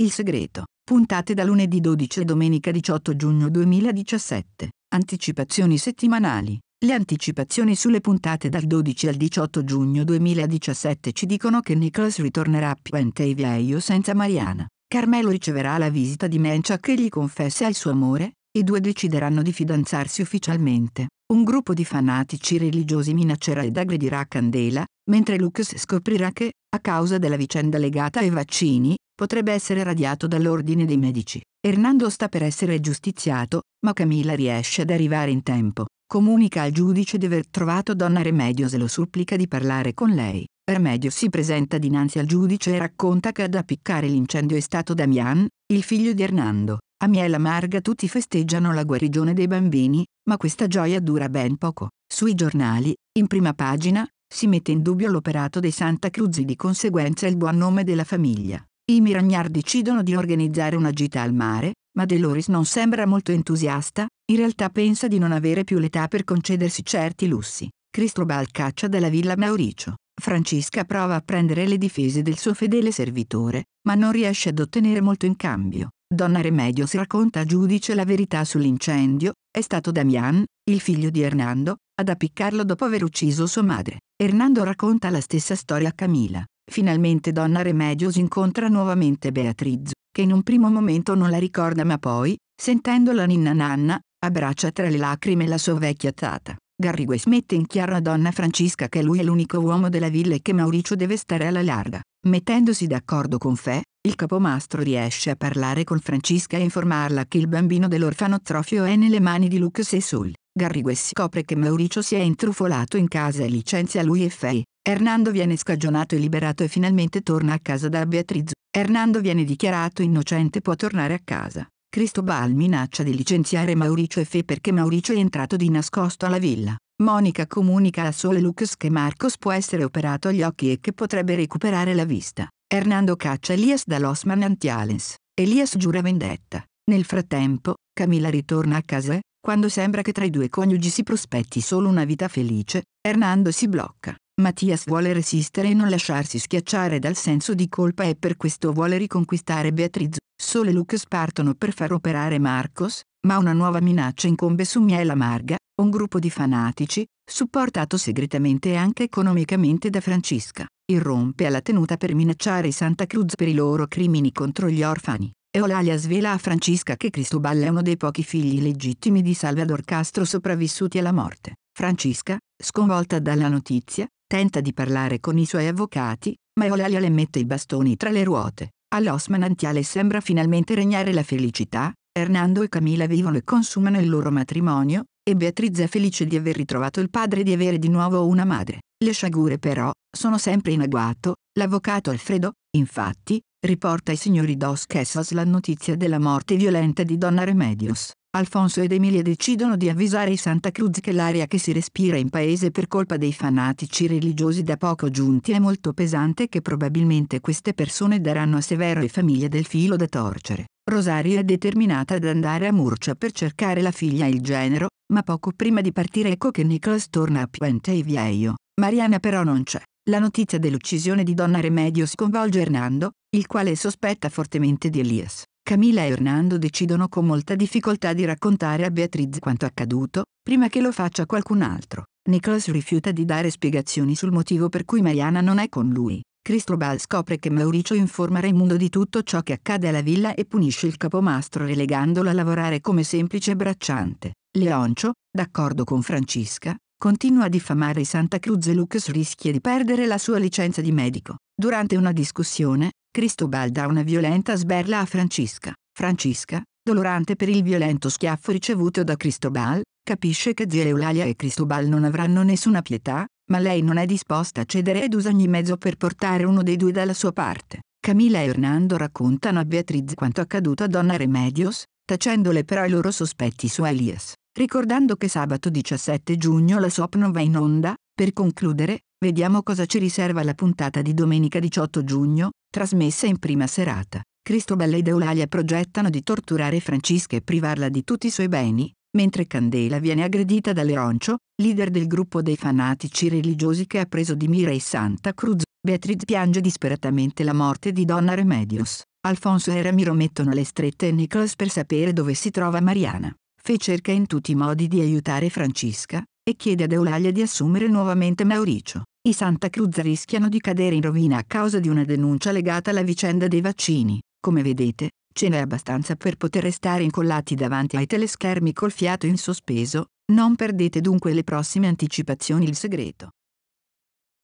Il segreto. Puntate da lunedì 12 e domenica 18 giugno 2017. Anticipazioni settimanali. Le anticipazioni sulle puntate dal 12 al 18 giugno 2017 ci dicono che Nicholas ritornerà a Penteivieio senza Mariana. Carmelo riceverà la visita di Mencia che gli confessa il suo amore. I due decideranno di fidanzarsi ufficialmente. Un gruppo di fanatici religiosi minaccerà ed aggredirà Candela, mentre Lucas scoprirà che, a causa della vicenda legata ai vaccini, potrebbe essere radiato dall'ordine dei medici. Hernando sta per essere giustiziato, ma Camilla riesce ad arrivare in tempo. Comunica al giudice di aver trovato Donna Remedios e lo supplica di parlare con lei. Remedios si presenta dinanzi al giudice e racconta che ad appiccare l'incendio è stato Damian, il figlio di Hernando. A Miela Marga tutti festeggiano la guarigione dei bambini, ma questa gioia dura ben poco. Sui giornali, in prima pagina, si mette in dubbio l'operato dei Santa Cruz e di conseguenza il buon nome della famiglia. I Miragnar decidono di organizzare una gita al mare, ma Deloris non sembra molto entusiasta, in realtà pensa di non avere più l'età per concedersi certi lussi. Cristobal caccia dalla villa Mauricio. Francesca prova a prendere le difese del suo fedele servitore, ma non riesce ad ottenere molto in cambio. Donna Remedio si racconta a giudice la verità sull'incendio, è stato Damian, il figlio di Hernando, ad appiccarlo dopo aver ucciso sua madre. Hernando racconta la stessa storia a Camila. Finalmente Donna Remedios incontra nuovamente Beatriz, che in un primo momento non la ricorda ma poi, sentendola ninna nanna, abbraccia tra le lacrime la sua vecchia tata. Garrigues mette in chiaro a Donna Francisca che lui è l'unico uomo della villa e che Mauricio deve stare alla larga. Mettendosi d'accordo con Fe, il capomastro riesce a parlare con Francisca e informarla che il bambino dell'orfanotrofio è nelle mani di Lucas e Sul. Garrigue scopre che Mauricio si è intrufolato in casa e licenzia lui e Fei. Hernando viene scagionato e liberato e finalmente torna a casa da Beatriz. Hernando viene dichiarato innocente e può tornare a casa. Cristobal minaccia di licenziare Mauricio e Fe perché Mauricio è entrato di nascosto alla villa. Monica comunica a Sole Lucas che Marcos può essere operato agli occhi e che potrebbe recuperare la vista. Hernando caccia Elias da Los Manantiales. Elias giura vendetta. Nel frattempo, Camilla ritorna a casa e, quando sembra che tra i due coniugi si prospetti solo una vita felice, Hernando si blocca. Mattias vuole resistere e non lasciarsi schiacciare dal senso di colpa e per questo vuole riconquistare Beatriz. Sole e Luke partono per far operare Marcos, ma una nuova minaccia incombe su Miela Marga, un gruppo di fanatici, supportato segretamente e anche economicamente da Francisca, irrompe alla tenuta per minacciare Santa Cruz per i loro crimini contro gli orfani. Eulalia svela a Francesca che Cristobal è uno dei pochi figli legittimi di Salvador Castro sopravvissuti alla morte. Francesca, sconvolta dalla notizia, tenta di parlare con i suoi avvocati, ma Eulalia le mette i bastoni tra le ruote. All'Os Manantiale sembra finalmente regnare la felicità, Hernando e Camila vivono e consumano il loro matrimonio, e Beatriz è felice di aver ritrovato il padre e di avere di nuovo una madre. Le sciagure però sono sempre in agguato, l'avvocato Alfredo, infatti, riporta ai signori Dos Casas la notizia della morte violenta di Donna Remedios. Alfonso ed Emilia decidono di avvisare i Santa Cruz che l'aria che si respira in paese per colpa dei fanatici religiosi da poco giunti è molto pesante e che probabilmente queste persone daranno a Severo e famiglia del filo da torcere. Rosario è determinata ad andare a Murcia per cercare la figlia e il genero, ma poco prima di partire ecco che Nicholas torna a Puente e Vieio. Mariana però non c'è. La notizia dell'uccisione di Donna Remedio sconvolge Hernando, il quale sospetta fortemente di Elias. Camilla e Hernando decidono con molta difficoltà di raccontare a Beatriz quanto accaduto, prima che lo faccia qualcun altro. Nicholas rifiuta di dare spiegazioni sul motivo per cui Mariana non è con lui. Cristobal scopre che Mauricio informa Raimundo di tutto ciò che accade alla villa e punisce il capomastro relegandolo a lavorare come semplice bracciante. Leoncio, d'accordo con Francisca, continua a diffamare Santa Cruz e Lucas rischia di perdere la sua licenza di medico. Durante una discussione, Cristobal dà una violenta sberla a Francisca. Francisca, dolorante per il violento schiaffo ricevuto da Cristobal, capisce che zia Eulalia e Cristobal non avranno nessuna pietà, ma lei non è disposta a cedere ed usa ogni mezzo per portare uno dei due dalla sua parte. Camilla e Hernando raccontano a Beatriz quanto accaduto a Donna Remedios, tacendole però i loro sospetti su Elias ricordando che sabato 17 giugno la Sopno va in onda, per concludere, vediamo cosa ci riserva la puntata di domenica 18 giugno, trasmessa in prima serata. Cristobal ed Eulalia progettano di torturare Francesca e privarla di tutti i suoi beni, mentre Candela viene aggredita da Leoncio, leader del gruppo dei fanatici religiosi che ha preso di mira e Santa Cruz. Beatriz piange disperatamente la morte di Donna Remedios. Alfonso e Ramiro mettono le strette a Nicholas per sapere dove si trova Mariana. Fe cerca in tutti i modi di aiutare Francesca, e chiede ad Eulalia di assumere nuovamente Mauricio. I Santa Cruz rischiano di cadere in rovina a causa di una denuncia legata alla vicenda dei vaccini. Come vedete, ce n'è abbastanza per poter restare incollati davanti ai teleschermi col fiato in sospeso, non perdete dunque le prossime anticipazioni Il segreto.